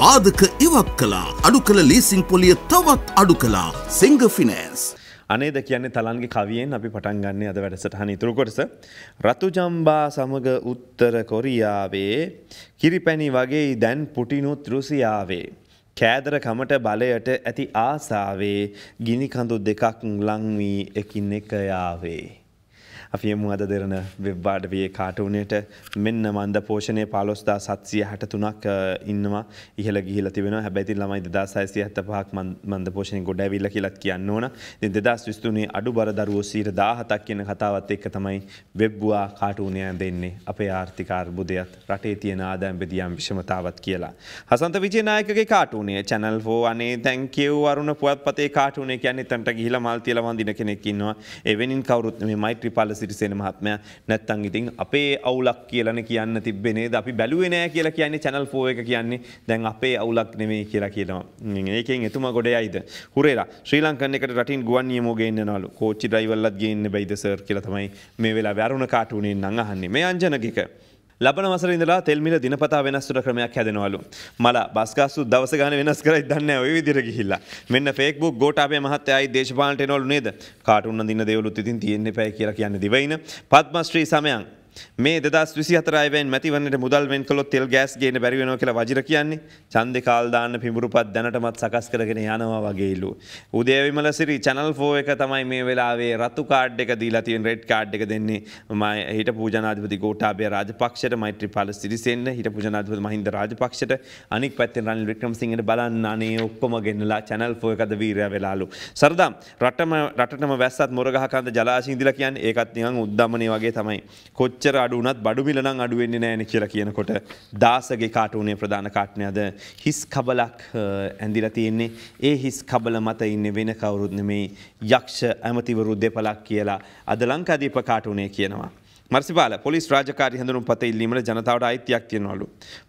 බාධක ඉවක් කලා අඩු කළ ලීසිං පොලිය තවත් අඩු කලා සිංග ෆිනෑන්ස්. අනේද කියන්නේ තලන්ගේ කවියෙන් අපි පටන් ගන්න අද වැඩසටහන ඉතුරු කොටස. රතුජම්බා සමග උත්තර කොරියාවේ කිරිපැණි වගේ දැන් පුටිනුත් රුසියාවේ. කෑදරකමට බලයට ඇති ආසාවේ ගිනිකඳු දෙකක් ලංවී එකින් එක යාවේ. අපි යමු අද දෙරන වෙබ්බාඩ වේ කාටවුනයට මෙන්න මන්ද පෝෂණය පාලොස්දා සත්සිය හැට තුනක් ඉන්නවා ඉහල ගිල තිබෙන හැබැති ළමයි දෙදා සයිසිය ඇත පහක් මන්ද පෝෂණය ගොඩැවිල්ල කියලත් කියන්න ඕන දෙදස් විස්තුනේ අඩු බර දරුවෝ සීර දාහතක් කියන කතාවත් එක්ක තමයි වෙබ්බවා කාටුනය දෙන්නේ අපේ ආර්ථිකාර්බුදයත් රටේ තියෙන ආදැම් බෙදියම් විෂමතාවත් කියලා. හසන්ත විජයනායකගේ කාටුනේ චැනල් ෝ අනේ තැන්කව් අරුණ පුවත් පතේ කාටුනේ කියන්න තැට ගිහිල මල් තියලවන් දින කෙනෙක්කින්නවා එවැනින් කවරුත් මේ මෛත්‍රී පල සිරිසෙන මහත්මය නැත්තං ඉතින් අපේ අවුලක් කියලන කියන්න තිබෙනේ අපි බැලුවනෑ කියලා කියන්නේ චැනල් පෝ එක කියන්නේ දැන් අපේ අවුලක් නෙමේ කියලා කියනවා ඒකෙන් එතුම ගොඩ අයිද හුරේලා ශ්‍රී ලංකන්නකට රටින් ගුවන් නියමෝගේන්නනලු කෝච්චි ඩයිවල්ලත් ගේන්න බයිද සර් කියල තමයි මේ වෙලා වැරුණ කාටුනේ නඟහන්නේ මේ අංජනකික. ලබන වසර ඉඳලා තෙල්මිල දිනපතා වෙනස්තුර ක්‍රමයක් හැදෙනවලු. මල බස්කාසු දවස ගන්න වෙනස් කරයි දන්න ඔය විදිර ගිහිල්ලා. මෙන්න ෆේක්බුක් ගෝටාපේ මහත්තයයි දේශපාලට එනවලු නේද කාටුන්න දින්න දෙවලුත් ඉතින් තියෙන්නේ පැයි කියලා කියන්න දිවයින. පත්මශ්‍රී සමයන් මේ දස් විසි හතරයිෙන් මැතිවන්නට මුදල්ෙන් කොත් තෙල් ගෑස් ගේන බැරිවෙන කියල වජර කියන්නේ චන්ද කාල්දාන්න පිමුරුපත් දැනටමත් සකස් කරගෙන යනවා වගේලු. උදේවිමල සිරි චනල් ෆෝ එක තමයි මේ වෙලාවේ රත්තු කාඩ් එක දී ලතියෙන් රෙඩ් කාඩ් එක දෙන්නේ ම හිට පූජනාධපති ගෝටාබේ රාජපක්ෂට මෛත්‍රී පාල සිරිසෙන්න්න හිට පුජනාධපති මහින්ද රාජපක්ෂට අනික් පැත්තෙන් රන් වික්‍රම සිංහට බලන්න අනේ ඔක්කොම ගෙන්නලා චැනල් ෆෝ එකද වීරය වෙලාලු. සරදම් රටම රටම වැස්සත් මොරගහකන්ද ජලාශීදිල කියන් ඒකත් නිහන් උද්ධමනය වගේ තමයි කොච්ච කොච්චර අඩුනත් බඩු මිලනං අඩුවෙන්නේ නෑන කියලා කියනකොට දාසගේ කාටුනේ ප්‍රධාන කාට්නයද හිස් කබලක් ඇඳිලා තියෙන්නේ ඒ හිස් කබල මත ඉන්න වෙන කවුරුත්න මේ යක්ෂ ඇමතිවරු දෙපලක් කියලා අද ලංකාදීප කාටුනේ කියනවා. මර්සිපාල පොලිස් රාජකාරි හඳුනුම් පත ඉල්ලීමට ජනතාවට අයිතියක් තියෙනවලු.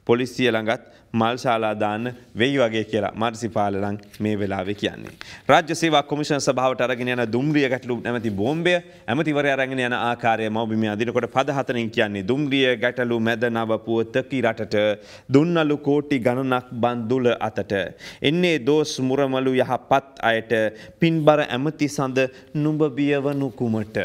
පොලිසිය ළඟත් මල් ශාලා දාන්න වෙයි වගේ කියලා මර්සිපාල ලං මේ වෙලාවේ කියන්නේ. රාජ්‍ය සේවා කොමිෂන් සභාවට අරගෙන යන දුම්රිය ගැටලු නැමැති බෝම්බය ඇමතිවරය අරගෙන යන ආකාරය මවබිමේ අදිනකොට පද හතරින් කියන්නේ දුම්රිය ගැටලු මැද නවපුව තකි රටට දුන්නලු කෝටි ගණනක් බන්දුල අතට. එන්නේ දෝස් මුරමලු යහපත් අයට පින්බර ඇමති සඳ නුඹ බියව නුකුමට.